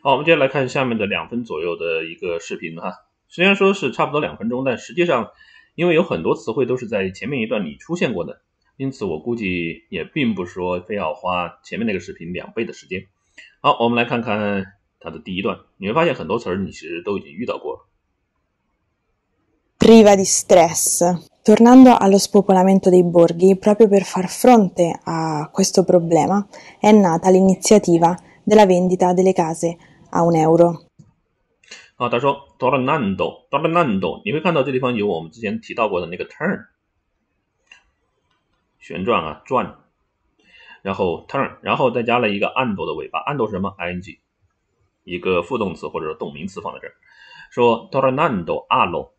好，我们接下来看下面的两分左右的一个视频哈。虽然说是差不多两分钟，但实际上，因为有很多词汇都是在前面一段你出现过的，因此我估计也并不说非要花前面那个视频两倍的时间。好，我们来看看它的第一段，你会发现很多词儿你其实都已经遇到过了。Priva di stress, tornando allo spopolamento dei borghi, proprio per far fronte a questo problema, è nata l'iniziativa della vendita delle case. un euro。啊，他说 d o r n a n d o d o r n a n d o 你会看到这地方有我们之前提到过的那个 “turn” 旋转啊，转，然后 “turn”，然后再加了一个 “ando” 的尾巴，“ando” 是什么？ing 一个副动词或者动名词放在这儿，说 d o r n a n d o allo”，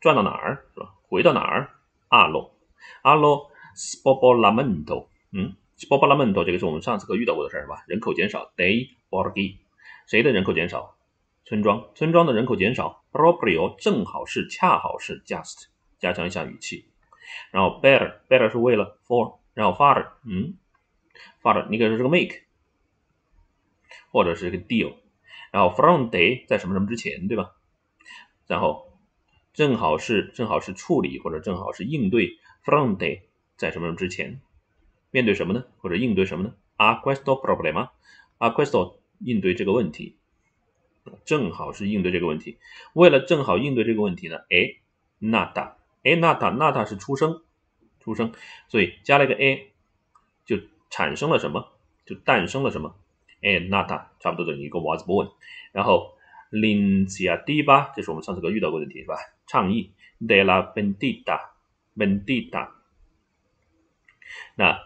转到哪儿是吧？回到哪儿？allo，allo，spopolamento，嗯，spopolamento 这个是我们上次课遇到过的事儿是吧？人口减少，dei borghi。谁的人口减少？村庄，村庄的人口减少。p r o p r i o 正好是，恰好是 just，加强一下语气。然后 better，better 是为了 for，然后 f a r t h e r 嗯 f a r t h e r 你可以说是个 make，或者是个 deal。然后 from day 在什么什么之前，对吧？然后正好是，正好是处理或者正好是应对 from day 在什么什么之前，面对什么呢？或者应对什么呢？Aquesto problema，Aquesto。应对这个问题，正好是应对这个问题。为了正好应对这个问题呢，哎，娜塔，哎，娜塔，娜塔是出生，出生，所以加了一个 a，就产生了什么？就诞生了什么？哎，娜塔差不多等于一个 was born。然后，林吉亚第八，这是我们上次遇到过的题，是吧？倡议 de la bendita，bendita，那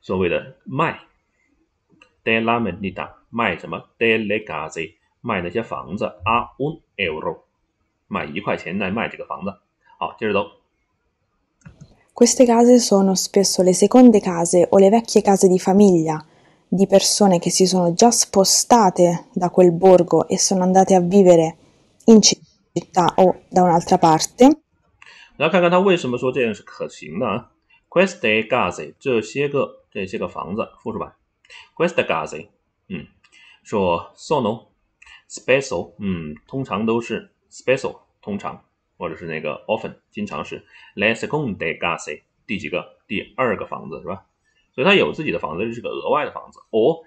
所谓的卖。dell'Amanita 卖什么 delle case 卖那些房子，a un euro 卖一块钱来卖这个房子。好，接着走。Queste case sono spesso le seconde case o le vecchie case di famiglia di persone che si sono già spostate da quel borgo e sono andate a vivere in città o da un'altra parte. 来看看他为什么说这样是可行的啊？Queste case 这些个这些个房子，复数版。questa casa，嗯，说 sono s p e c i a l 嗯，通常都是 s p e c i a l 通常或者是那个 often，经常是 la seconda casa，第几个？第二个房子是吧？所以他有自己的房子，这是个额外的房子。o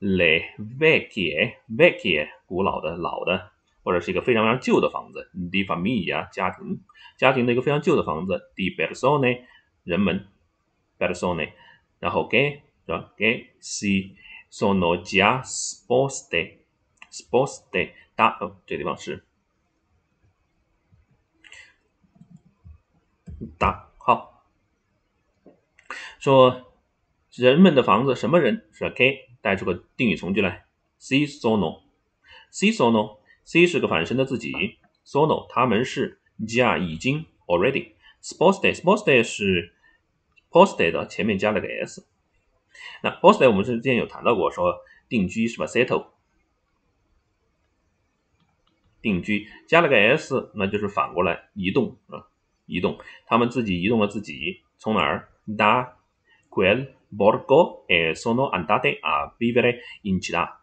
le vecchie vecchie，古老的老的，或者是一个非常非常旧的房子。difamia l i 家庭家庭的一个非常旧的房子。de persone 人们，persone，然后给。给 C sono già sporte sporte 打哦，这地方是打好。说人们的房子什么人？是 K 带出个定语从句来。C sono C sono C 是个反身的自己。sono 他们是 già 已经 already sporte sporte 是 p o i t e 前面加了个 s。那 post 我们是之前有谈到过，说定居是吧？settle，定居加了个 s，那就是反过来移动啊，移动。他们自己移动了自己，从哪儿？da, quel b o r g o e sono a n d a t e 啊，vivere in città。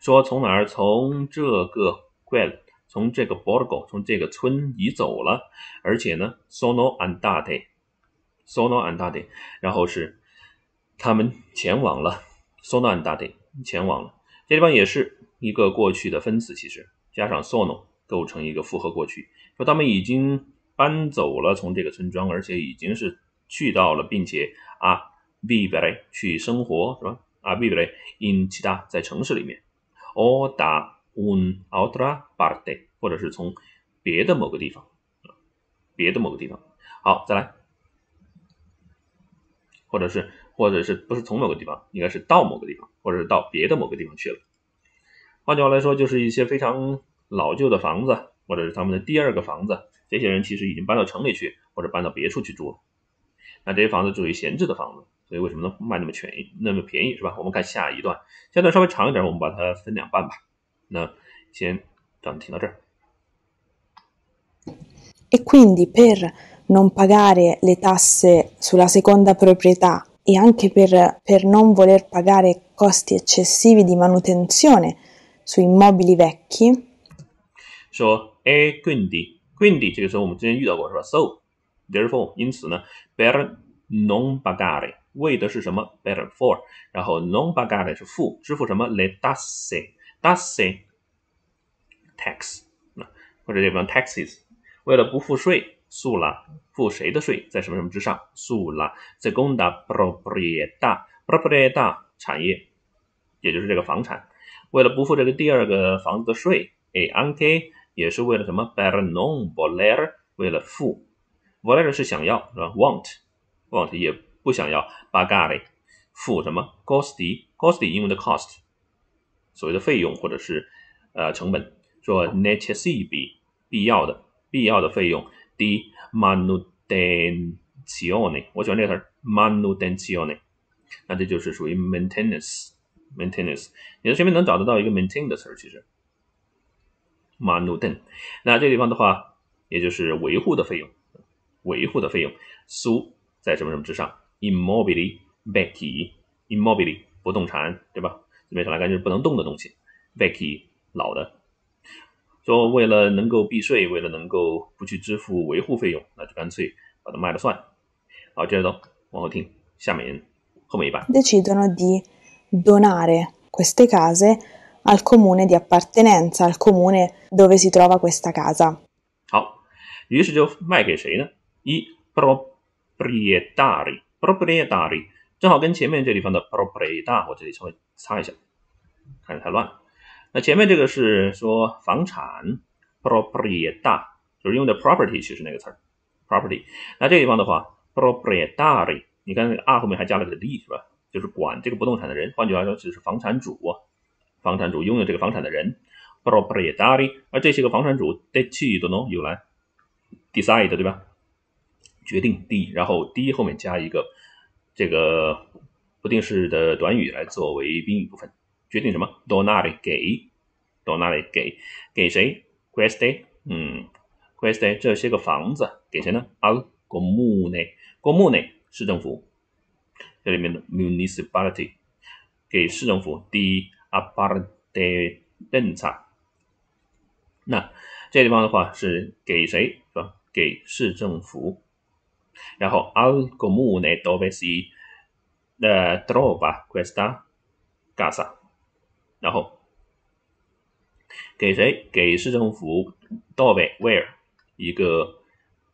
说从哪儿？从这个 quel，从这个 b o r g o 从这个村移走了。而且呢，sono a n d a t e s o n o a n d a t e 然后是。他们前往了 Sonan 大堆，前往了这地方，也是一个过去的分词，其实加上 sono 构成一个复合过去，说他们已经搬走了从这个村庄，而且已经是去到了，并且啊，vive 去生活是吧？啊，vive in 其他在城市里面，o da un altra parte，或者是从别的某个地方，别的某个地方。好，再来，或者是。或者是不是从某个地方，应该是到某个地方，或者是到别的某个地方去了。换句话来说，就是一些非常老旧的房子，或者是他们的第二个房子。这些人其实已经搬到城里去，或者搬到别处去住。了。那这些房子属于闲置的房子，所以为什么能卖那么便宜？那么便宜是吧？我们看下一段，下一段稍微长一点，我们把它分两半吧。那先咱们停到这儿。E quindi per non pagare le tasse sulla seconda proprietà. e anche per, per non voler pagare costi eccessivi di manutenzione su immobili vecchi. So, e quindi, quindi, 这个时候我们之前遇到过是吧？So, therefore，因此呢，per non pagare 为的是什么？better for，然后 non pagare 是付，支付什么？le tasse，tasse tax，那或者这地方 taxes，为了不付税。诉了，付谁的税？在什么什么之上？诉了，在攻打大 p r o p e r 布 a 大产业，也就是这个房产。为了不付这个第二个房子的税，a u n c l e 也是为了什么？e r non voler 为了付，l e r 是想要是吧？want，want 也不想要 g a r e 付什么 c o s t l y c o s t y 英文的 cost，所谓的费用或者是呃成本。说 n e c e s s i t y 必要的，必要的费用。di manutenzione，我喜欢这个词 m a n u t e n z i o n e 那这就是属于 maintenance，maintenance，你在前面能找得到一个 maintain 的词儿，其实，manuten，那这地方的话，也就是维护的费用，维护的费用，so 在什么什么之上 i m m o b i l i v e c k y i m m o b i l i 不动产，对吧？这边上来感觉不能动的东西 v e c k y 老的。说为了能够避税，为了能够不去支付维护费用，那就干脆把它卖了算了。好，接着往后听，下面后面一半。Decidono di donare queste case al comune di appartenenza, al comune dove si trova questa casa。好，于是就卖给谁呢？一 proprietari，proprietari 正好跟前面这地方的 proprietà 我这里稍微擦一下，看着太乱了。那前面这个是说房产，property 大，就是用的 property 其实那个词儿，property。那这地方的话 p r o p r i e t y r 的，你看那个 r 后面还加了个 d 是吧？就是管这个不动产的人，换句话说就是房产主，房产主拥有这个房产的人 p r o p r i e t a r y 而这些个房产主 d i d e 呢，又来 decide 对吧？决定 d，然后 d 后面加一个这个不定式的短语来作为宾语部分。决定什么？到那里给，到那里给，给谁？queste，嗯，queste 这些个房子给谁呢？al comune，comune 市政府，这里面的 municipality 给市政府。di a p p a r t e m e n t i 那这地方的话是给谁是吧？给市政府。然后 al comune dove si da trova questa casa。然后给谁？给市政府 d o where 一个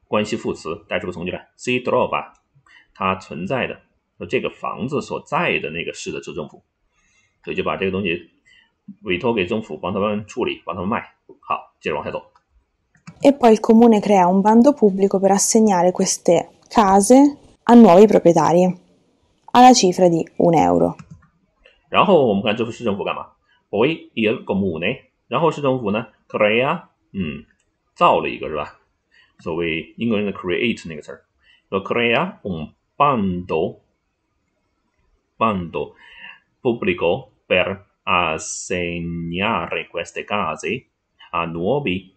关系副词带出个从句来，see draw 吧，它存在的说这个房子所在的那个市的市政府，所以就把这个东西委托给政府帮他们处理，帮他们卖。好，接着往下走。E poi il comune crea un bando pubblico per assegnare queste case a nuovi proprietari alla cifra di un euro。然后我们看政府市政府干嘛？poi il comune，然后市政府呢，crea，嗯，造了一个是吧？所谓英国人的 create crea un bando bando pubblico per assegnare queste case a nuovi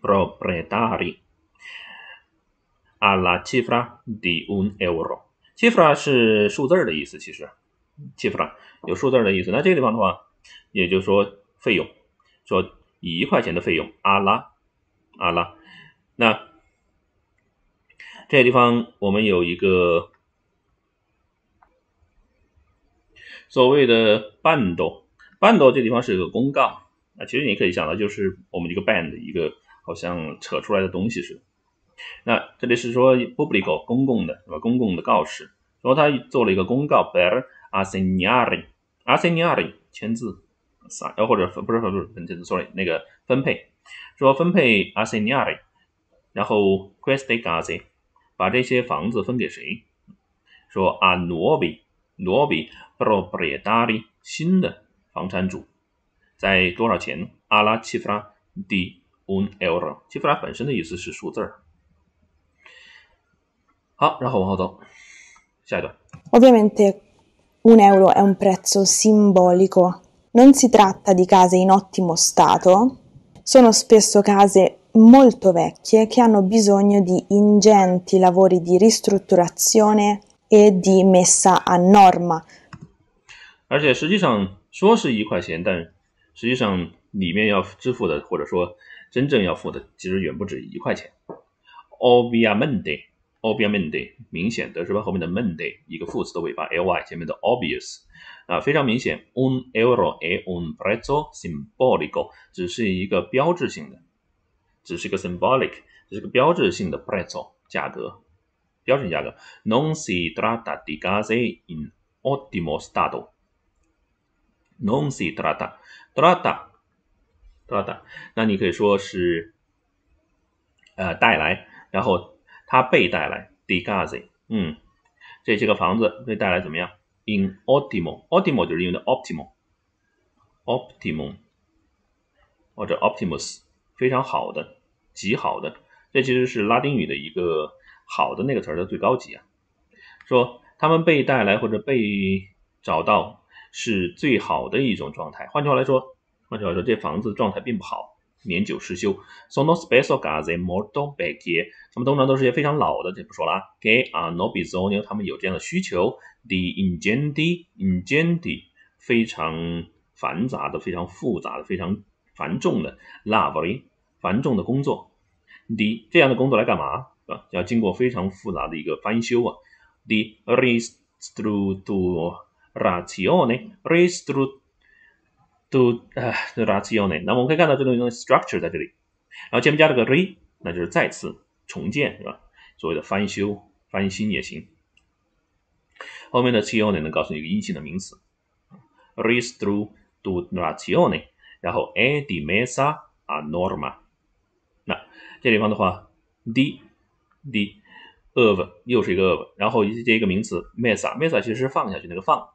proprietari alla cifra di un euro。cifra 是数字的意思，其实记住了，有数字的意思。那这个地方的话，也就是说费用，说一块钱的费用。阿拉，阿拉。那这个地方我们有一个所谓的伴奏，伴奏这地方是一个公告。那其实你可以想到，就是我们这个 band 一个好像扯出来的东西似的。那这里是说 publico 公共的，是吧？公共的告示，说他做了一个公告。b r 阿塞尼亚的，阿塞尼亚的签字，三，呃，或者不是不是签字，sorry，那个分配，说分配阿塞尼亚的，然后 questi case，把这些房子分给谁？说阿努比，努比 proprietari，新的房产主，在多少钱？阿拉奇弗拉的 un euro，奇弗拉本身的意思是数字。儿。好，然后往后走，下一段。ovviamente Un euro è un prezzo simbolico. Non si tratta di case in ottimo stato, sono spesso case molto vecchie che hanno bisogno di ingenti lavori di ristrutturazione e di messa a norma. 而且实际上说是一块钱，但实际上里面要支付的，或者说真正要付的，其实远不止一块钱。Ovviamente obviously，明显的，是吧？后面的 mente，一个副词的尾巴 ly，前面的 obvious，啊，非常明显。un euro è un prezzo simbolico，只是一个标志性的，只是一个 symbolic，只是个标志性的 prezzo 价格，标准价格。non si tratta di g a s e in ottimo stato。non si tratta，tratta，tratta，那你可以说是，呃，带来，然后。它被带来，de gazi，嗯，这些个房子被带来怎么样？in o p t i m a l o p t i m a l 就是用的 o p t i m a l o p t i m u m 或者 optimus，非常好的，极好的，这其实是拉丁语的一个好的那个词的最高级啊。说他们被带来或者被找到是最好的一种状态。换句话来说，换句话来说，这房子状态并不好。年久失修，sono spesso gaze molto vecchi，他们通常都是些非常老的就不说了。啊。对啊，no bisogno，他们有这样的需求。the ingenti ingenti 非常繁杂的、非常复杂的、非常繁重的 lavori 繁重的工作。的这样的工作来干嘛？是吧？要经过非常复杂的一个翻修啊。the restituzione r r e s t r t u z i do 呃，d'azione。那么我们可以看到这种东西 structure 在这里，然后前面加了个 re，那就是再次重建，是吧？所谓的翻修、翻新也行。后面的 azione 能告诉你一个阴性的名词 r e s t o r h d'azione o。然后 addi m e s a a norma。那这地方的话 d d of 又是一个 of，然后接一个名词 m e s a m e s a 其实是放下去那个放。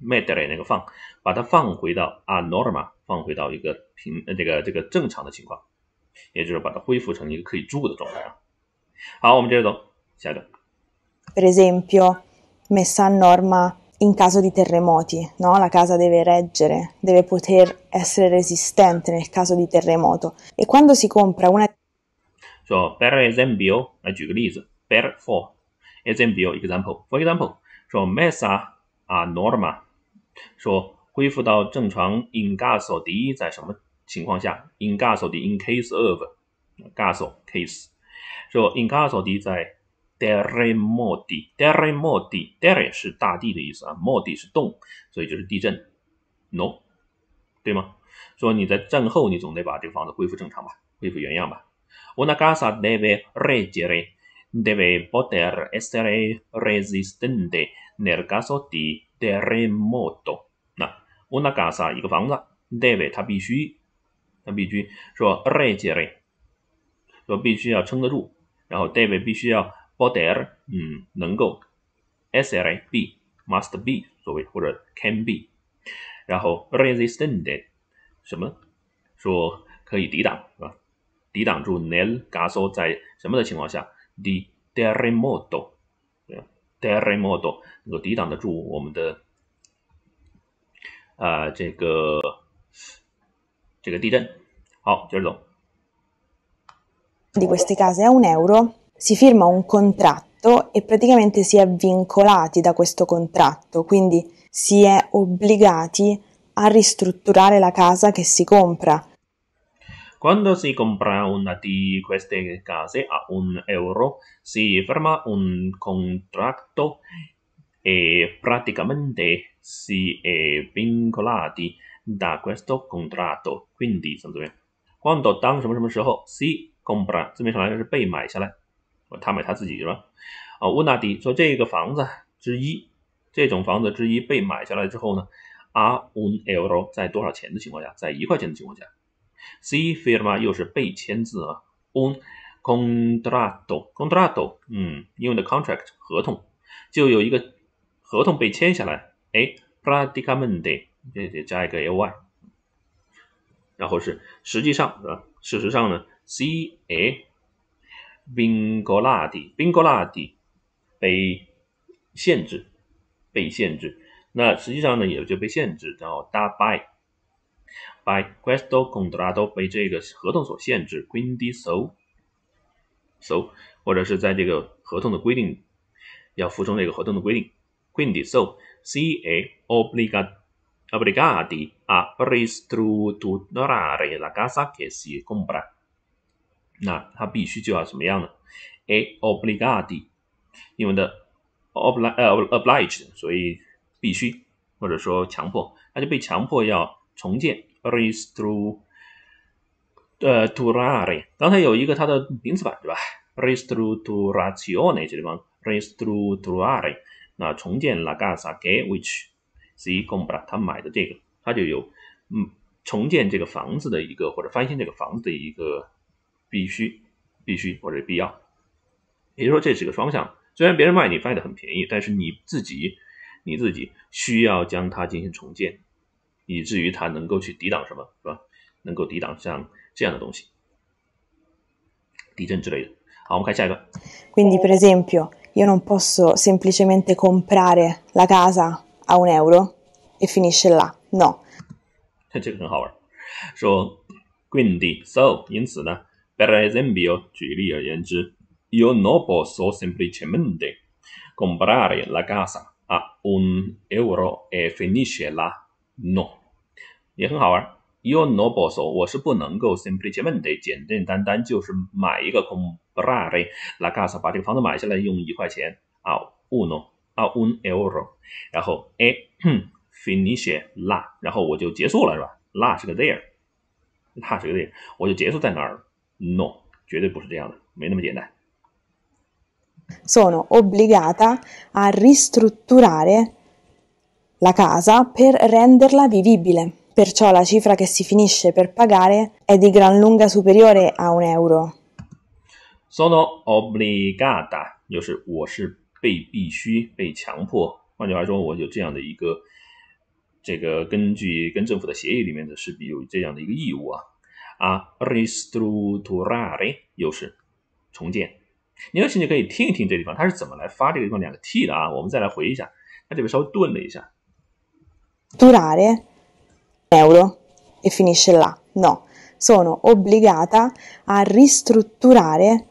mettere 那个放，把它放回到 a norma，放回到一个平这个这个正常的情况，也就是把它恢复成一个可以住的状态啊。好，我们接着走，下一段。Per esempio, messa a norma in caso di terremoti, no? la casa deve reggere, deve poter essere resistente nel caso di terremoto. E quando si compra una... So, per esempio, 来举个例子，per for, esempio, example, for example, so messa a norma 说恢复到正常 in g a s o d 在什么情况下 in g a s o di n case of g a s o case 说 in g a s o d 在 d e r e m o t di d e r e m o t di d e r e 是大地的意思啊，mo di 是动，所以就是地震，no 对吗？说你在震后你总得把这个房子恢复正常吧，恢复原样吧。una casa deve r e s i e r e deve poter essere resistente nel caso di terremoto，那 una casa 一个房子，David 他必须，他必须说 r e g i i e 说必须要撑得住，然后 David 必须要 b e r 嗯，能够 s a b m u s t be 所谓或者 can be，然后 resistant，什么，说可以抵挡是吧？抵挡住 nel gaso 在什么的情况下，the terremoto。terremoto 能够抵挡得住我们的啊、呃、这个这个地震。好，接着走。Di queste case a un euro si firma un contratto e praticamente si è vincolati da questo contratto, quindi si è obbligati a ristrutturare la casa che si compra, quando si compra una di queste case a un euro si firma un contratto e praticamente si è vincolati da questo contratto quindi 什么字面？quando 当什么什么时候？si compra 字面上来就是被买下来，他买他自己是吧？啊 una di 说这个房子之一，这种房子之一被买下来之后呢，a un euro 在多少钱的情况下，在一块钱的情况下。C firma 又是被签字啊 u n c o n t r a t o c o n t r a t o 嗯，因为的 contract 合同，就有一个合同被签下来，哎 r a d i c a m e n d e 也得加一个 L Y，然后是实际上啊，事实上呢，C a b i n g o l a d i Bingoladi 被限制，被限制，那实际上呢也就被限制，然后 da by。by questo c o n t r a t o 被这个合同所限制，quindi so so 或者是在这个合同的规定要服从这个合同的规定，quindi so si è obbligati obbligati a ristrutturare la casa che si compra。那他必须就要什么样呢 a obbligati，英文的 oblig 呃 obliged，所以必须或者说强迫，他就被强迫要重建。r i s t r u 呃 t u r a r e 刚才有一个它的名词版对吧？Ristrutturazione 这地方，Ristrutturare，那重建拉加萨给 Which C Gombra 他买的这个，他就有嗯重建这个房子的一个或者翻新这个房子的一个必须必须或者必要，也就是说这是一个双向，虽然别人卖你卖的很便宜，但是你自己你自己需要将它进行重建。以至于它能够去抵挡什么，是吧？能够抵挡像这样的东西，地震之类的。好，我们看下一个。quindi per esempio io non posso semplicemente comprare la casa a un euro e finiscela. no。这这个很好玩，说 quindi so 因此呢 per esempio 据例而言之 io non posso semplicemente comprare la casa a un euro e finiscela. no。也很好玩。Io non posso，我是不能够。Semplicemente，简简单单就是买一个 comprare la casa，把这个房子买下来用一块钱啊，uno，啊，un euro，然后 a finisce la，然后我就结束了是吧？La 是个 there，la 是个 there，我就结束在那儿。No，绝对不是这样的，没那么简单。Sono obbligata a ristrutturare la casa per renderla vivibile。perciò la cifra che si finisce per pagare è di gran lunga superiore a un euro. Sono obbligata, obbligata, io sono obbligata，就是我是被必须、被强迫。换句话说，我有这样的一个这个根据跟政府的协议里面的是有这样的一个义务啊。啊，ristrutturare 又是重建。你有兴趣可以听一听这地方，它是怎么来发这个地方两个 t 的啊？我们再来回忆一下，它这边稍微顿了一下。durare e 欧 o 和 finishes la。no，sono obbligata a ristrutturare。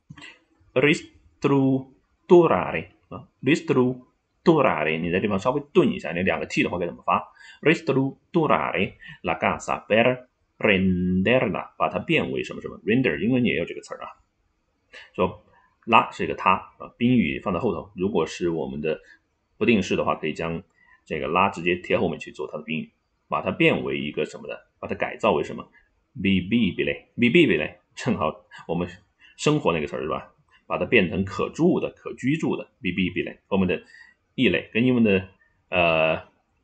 ristrutturare，ristrutturare。你在前面稍微注一下，你别搞错，因为怎么翻？ristrutturare la casa per renderla，把它变为什么什么？render 英文也有这个词儿啊。说 la 是一个它啊，宾语放在后头。如果是我们的不定式的话，可以将这个拉直接贴后面去做它的宾语。把它变为一个什么的，把它改造为什么？b b b 类，b b b 类，正好我们生活那个词是吧？把它变成可住的、可居住的 b b b 类，我们的异类跟你们的呃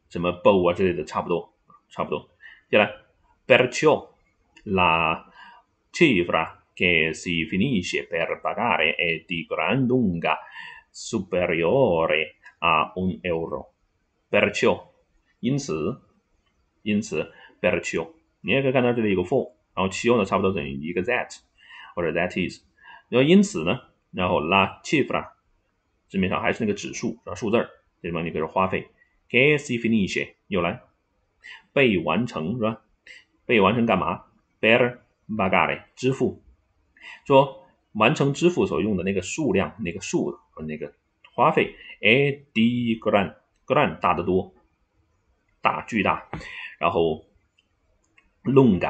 什么 bo 啊之类的差不多，差不多。接来 Perché la cifra che si finisce per pagare è di grandunga superiore a un euro. Perché, 因此因此，better 汽油，你也可以看到这里有个 for，然后汽油呢差不多等于一个 that，或者 that is。然后因此呢，然后 la cifra，字面上还是那个指数，是吧？数字儿，这地方你比如花费，gasification 又来，被完成，是吧？被完成干嘛？better pagare 支付，说完成支付所用的那个数量，那个数，和那个花费，ad g r a n d g r a n d 大得多。大巨大，然后 long 的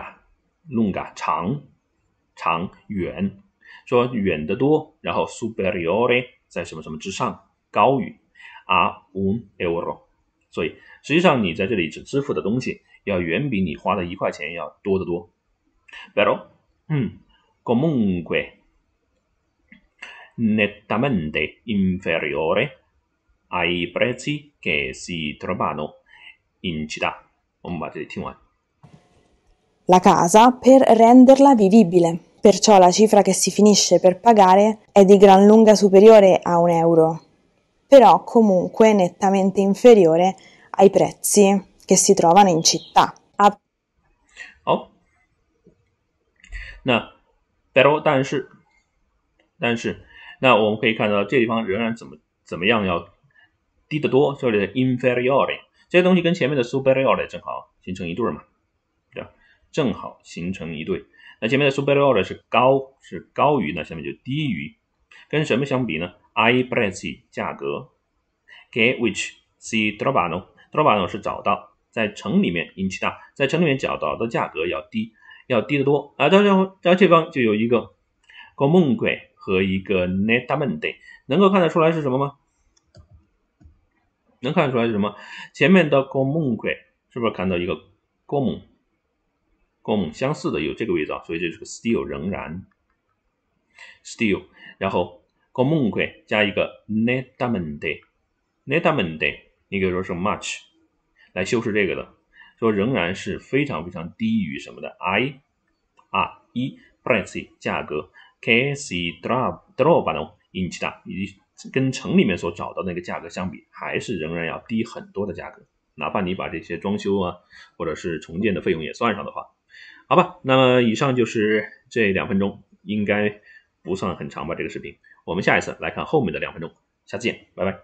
long 的长长远，说远得多。然后 superiore 在什么什么之上，高于 a un euro。所以实际上你在这里只支付的东西要远比你花的一块钱要多得多。vero，嗯，comunque, nettamente inferiore ai prezzi che si trovano. in città. Bombateli, di muoio. La casa per renderla vivibile, perciò la cifra che si finisce per pagare è di gran lunga superiore a un euro, però comunque nettamente inferiore ai prezzi che si trovano in città. A... Oh. No. 但但是，但是，那我们可以看到这地方仍然怎么怎么样要低得多，就是 inferiore。这些东西跟前面的 superior 的正好形成一对儿嘛，对吧？正好形成一对。那前面的 superior 的是高，是高于，那下面就低于。跟什么相比呢？I price 价格。Get which? See trovano. Trovano 是找到，在城里面名气大，在城里面找到的价格要低，要低得多。啊，大家到这方就有一个 con m o l t e 和一个 n e t a m e n d e 能够看得出来是什么吗？能看出来是什么？前面的 g o m o n g 是不是看到一个 gomgom n 相似的有这个味道？所以这是个 still 仍然 still。然后 g o m o n g 加一个 ne t a m e n d e ne t a m e n d e 应该说是 much 来修饰这个的，说仍然是非常非常低于什么的 i r e price 价格。c d e r o p d r o p a n o in c i t t 跟城里面所找到那个价格相比，还是仍然要低很多的价格。哪怕你把这些装修啊，或者是重建的费用也算上的话，好吧。那么以上就是这两分钟，应该不算很长吧？这个视频，我们下一次来看后面的两分钟，下次见，拜拜。